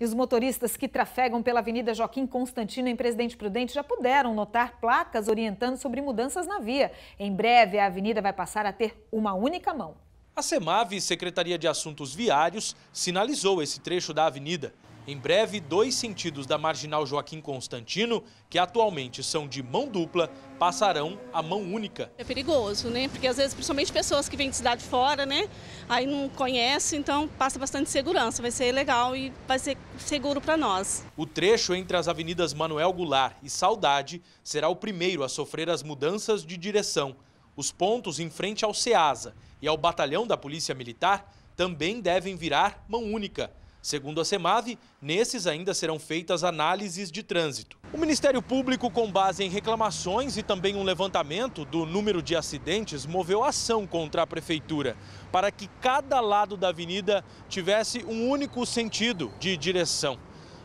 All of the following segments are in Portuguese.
E os motoristas que trafegam pela Avenida Joaquim Constantino em Presidente Prudente já puderam notar placas orientando sobre mudanças na via. Em breve, a avenida vai passar a ter uma única mão. A SEMAV, Secretaria de Assuntos Viários, sinalizou esse trecho da avenida. Em breve, dois sentidos da marginal Joaquim Constantino, que atualmente são de mão dupla, passarão a mão única. É perigoso, né? Porque às vezes, principalmente pessoas que vêm de cidade fora, né? Aí não conhece, então passa bastante segurança. Vai ser legal e vai ser seguro para nós. O trecho entre as avenidas Manuel Goulart e Saudade será o primeiro a sofrer as mudanças de direção. Os pontos em frente ao SEASA e ao batalhão da Polícia Militar também devem virar mão única. Segundo a SEMAV, nesses ainda serão feitas análises de trânsito. O Ministério Público, com base em reclamações e também um levantamento do número de acidentes, moveu ação contra a Prefeitura para que cada lado da avenida tivesse um único sentido de direção.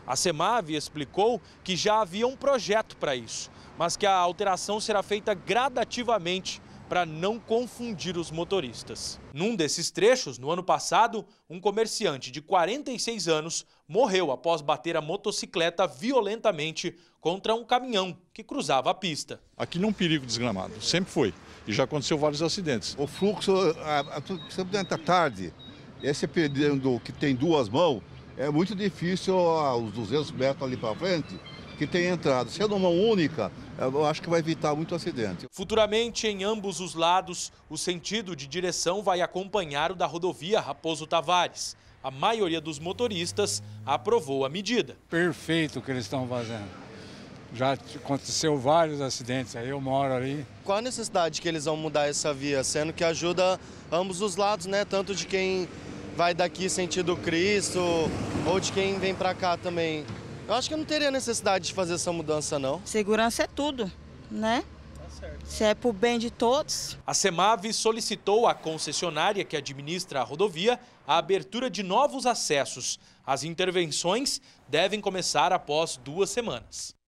A SEMAV explicou que já havia um projeto para isso, mas que a alteração será feita gradativamente para não confundir os motoristas. Num desses trechos, no ano passado, um comerciante de 46 anos morreu após bater a motocicleta violentamente contra um caminhão que cruzava a pista. Aqui não é um perigo desgramado, sempre foi. E já aconteceu vários acidentes. O fluxo, sempre durante a tarde, esse perdendo que tem duas mãos, é muito difícil os 200 metros ali para frente que tem entrada. Sendo uma única, eu acho que vai evitar muito acidente. Futuramente, em ambos os lados, o sentido de direção vai acompanhar o da rodovia Raposo Tavares. A maioria dos motoristas aprovou a medida. Perfeito o que eles estão fazendo. Já aconteceu vários acidentes aí, eu moro ali. Qual a necessidade que eles vão mudar essa via? Sendo que ajuda ambos os lados, né? Tanto de quem vai daqui sentido Cristo ou de quem vem para cá também. Eu acho que eu não teria necessidade de fazer essa mudança, não. Segurança é tudo, né? Tá Se é por bem de todos. A Semave solicitou à concessionária que administra a rodovia a abertura de novos acessos. As intervenções devem começar após duas semanas.